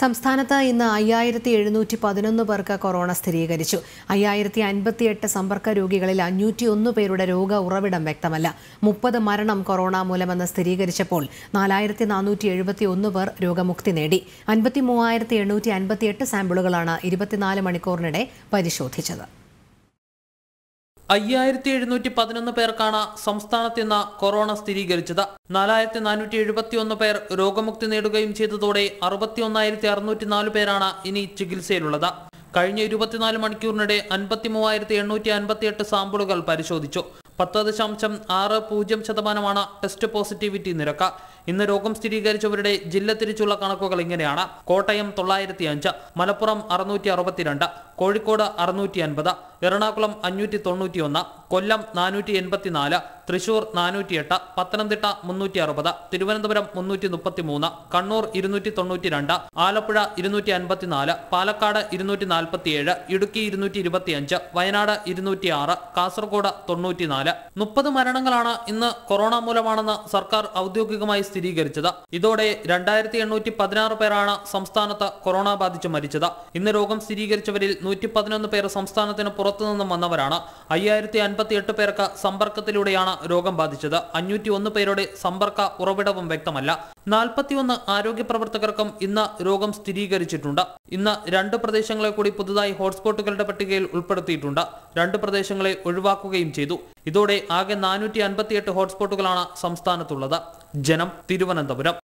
സംസ്ഥാനത്ത് ഇന്ന് അയ്യായിരത്തി എഴുന്നൂറ്റി പതിനൊന്ന് പേർക്ക് കൊറോണ സ്ഥിരീകരിച്ചു അയ്യായിരത്തി അൻപത്തിയെട്ട് സമ്പർക്ക രോഗികളിൽ അഞ്ഞൂറ്റി ഒന്ന് പേരുടെ രോഗ ഉറവിടം വ്യക്തമല്ല മുപ്പത് മരണം കൊറോണ മൂലമെന്ന് സ്ഥിരീകരിച്ചപ്പോൾ നാലായിരത്തി നാനൂറ്റി എഴുപത്തി ഒന്ന് പേർ രോഗമുക്തി നേടി അൻപത്തി മൂവായിരത്തി എണ്ണൂറ്റി അൻപത്തിയെട്ട് സാമ്പിളുകളാണ് ഇരുപത്തിനാല് മണിക്കൂറിനിടെ പരിശോധിച്ചത് അയ്യായിരത്തി എഴുന്നൂറ്റി പതിനൊന്ന് പേർക്കാണ് സംസ്ഥാനത്ത് ഇന്ന് കൊറോണ സ്ഥിരീകരിച്ചത് നാലായിരത്തി നാനൂറ്റി എഴുപത്തിയൊന്ന് പേർ രോഗമുക്തി നേടുകയും ചെയ്തതോടെ അറുപത്തിയൊന്നായിരത്തി അറുന്നൂറ്റി നാല് പേരാണ് ഇനി ചികിത്സയിലുള്ളത് കഴിഞ്ഞ ഇരുപത്തിനാല് മണിക്കൂറിനിടെ അൻപത്തി മൂവായിരത്തി എണ്ണൂറ്റി അൻപത്തിയെട്ട് സാമ്പിളുകൾ പരിശോധിച്ചു പത്ത് ദശാംശം ആറ് പൂജ്യം ശതമാനമാണ് ടെസ്റ്റ് പോസിറ്റിവിറ്റി നിരക്ക് ഇന്ന് രോഗം സ്ഥിരീകരിച്ചവരുടെ ജില്ല തിരിച്ചുള്ള കണക്കുകൾ ഇങ്ങനെയാണ് കോട്ടയം തൊള്ളായിരത്തി അഞ്ച് മലപ്പുറം അറുന്നൂറ്റി അറുപത്തിരണ്ട് കോഴിക്കോട് അറുന്നൂറ്റി അൻപത് എറണാകുളം അഞ്ഞൂറ്റി തൊണ്ണൂറ്റി ഒന്ന് കൊല്ലം നാനൂറ്റി എൺപത്തിനാല് തൃശൂർ നാനൂറ്റി എട്ട് പത്തനംതിട്ട മുന്നൂറ്റി അറുപത് തിരുവനന്തപുരം മുന്നൂറ്റി മുപ്പത്തി മൂന്ന് കണ്ണൂർ ഇരുന്നൂറ്റി തൊണ്ണൂറ്റി രണ്ട് ആലപ്പുഴ ഇരുന്നൂറ്റി അൻപത്തിനാല് പാലക്കാട് ഇരുന്നൂറ്റി നാൽപ്പത്തി ഏഴ് ഇടുക്കി ഇരുന്നൂറ്റി ഇരുപത്തി അഞ്ച് വയനാട് ഇരുന്നൂറ്റി ആറ് കാസർഗോഡ് തൊണ്ണൂറ്റി നാല് മുപ്പത് മരണങ്ങളാണ് ഇന്ന് കൊറോണ മൂലമാണെന്ന് സർക്കാർ ഔദ്യോഗികമായി സ്ഥിരീകരിച്ചത് ഇതോടെ രണ്ടായിരത്തി എണ്ണൂറ്റി പതിനാറ് പേരാണ് സംസ്ഥാനത്ത് കൊറോണ ബാധിച്ച് മരിച്ചത് ഇന്ന് രോഗം സ്ഥിരീകരിച്ചവരിൽ നൂറ്റി പതിനൊന്ന് പേർ സംസ്ഥാനത്തിന് പുറത്തുനിന്നും വന്നവരാണ് അയ്യായിരത്തി അൻപത്തി എട്ട് പേർക്ക് സമ്പർക്കത്തിലൂടെയാണ് രോഗം ബാധിച്ചത് അഞ്ഞൂറ്റി ഒന്ന് പേരുടെ സമ്പർക്ക ഉറവിടവും വ്യക്തമല്ല നാൽപ്പത്തിയൊന്ന് ആരോഗ്യ പ്രവർത്തകർക്കും ഇന്ന് രോഗം സ്ഥിരീകരിച്ചിട്ടുണ്ട് ഇന്ന് രണ്ട് പ്രദേശങ്ങളെ കൂടി പുതുതായി ഹോട്ട്സ്പോട്ടുകളുടെ പട്ടികയിൽ ഉൾപ്പെടുത്തിയിട്ടുണ്ട് രണ്ട് പ്രദേശങ്ങളെ ഒഴിവാക്കുകയും ചെയ്തു ഇതോടെ ആകെ നാനൂറ്റി ഹോട്ട്സ്പോട്ടുകളാണ് സംസ്ഥാനത്തുള്ളത് ജനം തിരുവനന്തപുരം